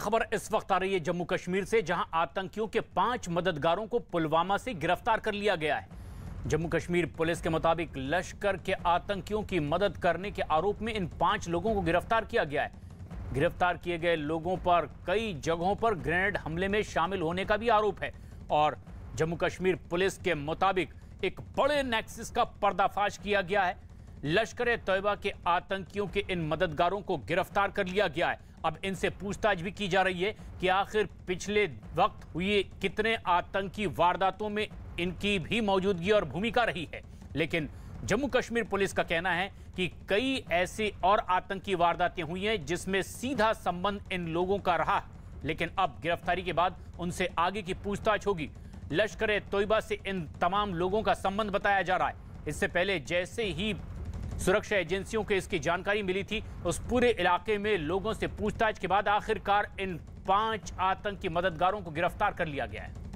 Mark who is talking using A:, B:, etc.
A: खबर इस वक्त आ रही है जम्मू कश्मीर से जहां आतंकियों के पांच मददगारों को पुलवामा से गिरफ्तार कर लिया गया है जम्मू कश्मीर पुलिस के मुताबिक लश्कर के आतंकियों की मदद करने के आरोप में इन पांच लोगों को गिरफ्तार किया गया है गिरफ्तार किए गए लोगों पर कई जगहों पर ग्रेनेड हमले में शामिल होने का भी आरोप है और जम्मू कश्मीर पुलिस के मुताबिक एक बड़े नेक्सिस का पर्दाफाश किया गया है लश्कर तयबा के आतंकियों के इन मददगारों को गिरफ्तार कर लिया गया है अब इनसे पूछताछ भी की जा रही है कि आखिर पिछले वक्त हुई कितने आतंकी वारदातों में इनकी भी मौजूदगी और भूमिका रही है लेकिन जम्मू कश्मीर पुलिस का कहना है कि कई ऐसे और आतंकी वारदातें हुई हैं जिसमें सीधा संबंध इन लोगों का रहा लेकिन अब गिरफ्तारी के बाद उनसे आगे की पूछताछ होगी लश्कर तोयबा से इन तमाम लोगों का संबंध बताया जा रहा है इससे पहले जैसे ही सुरक्षा एजेंसियों को इसकी जानकारी मिली थी उस पूरे इलाके में लोगों से पूछताछ के बाद आखिरकार इन पांच आतंकी मददगारों को गिरफ्तार कर लिया गया है